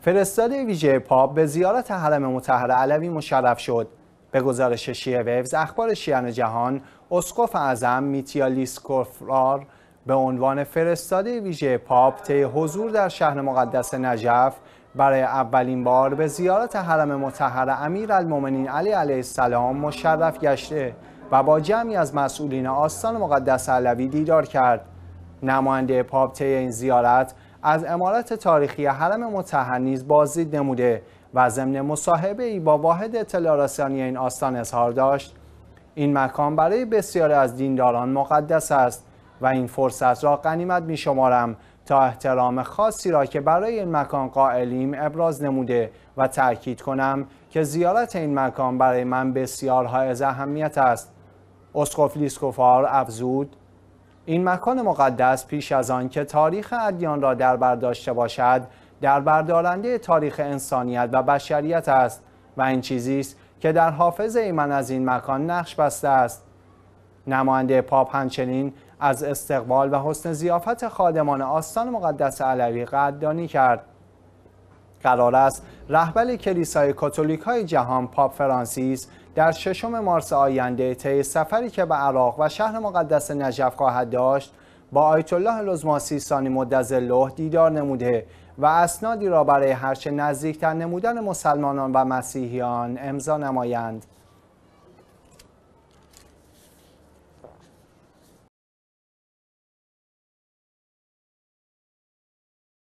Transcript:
فرستاده ویژه پاپ به زیارت حرم مطهر علوی مشرف شد. به گزارش شیعه ویوز اخبار شیعان جهان اسقف اعظم میتیالیس کفرار به عنوان فرستاده ویژه پاپ طی حضور در شهر مقدس نجف برای اولین بار به زیارت حرم مطهر امیر المومنین علی علیه السلام مشرف گشته و با جمعی از مسئولین آستان مقدس علوی دیدار کرد. نماینده پاپ طی این زیارت از امارات تاریخی حرم متحر نیز بازدید نموده و ضمن مصاحبه ای با واحد اطلاع رسانی این آستان اظهار داشت این مکان برای بسیاری از دینداران مقدس است و این فرصت را غنیمت می شمارم تا احترام خاصی را که برای این مکان قائلیم ابراز نموده و تأکید کنم که زیارت این مکان برای من بسیار های اهمیت است اسقف لیسکوفار افزود این مکان مقدس پیش از آن که تاریخ ادیان را در بر داشته باشد در بردارنده تاریخ انسانیت و بشریت است و این چیزی است که در حافظ ایمن از این مکان نقش بسته است نماینده پاپ همچنین از استقبال و حسن زیافت خادمان آستان مقدس علوی قدردانی کرد قرار است رهبر کلیسای کاتولیک های جهان پاپ فرانسیس در ششم مارس آینده طی سفری که به عراق و شهر مقدس نجف خواهد داشت با آیت الله لزماسی سانی لح دیدار نموده و اسنادی را برای هرچه نزدیکتر نمودن مسلمانان و مسیحیان امضا نمایند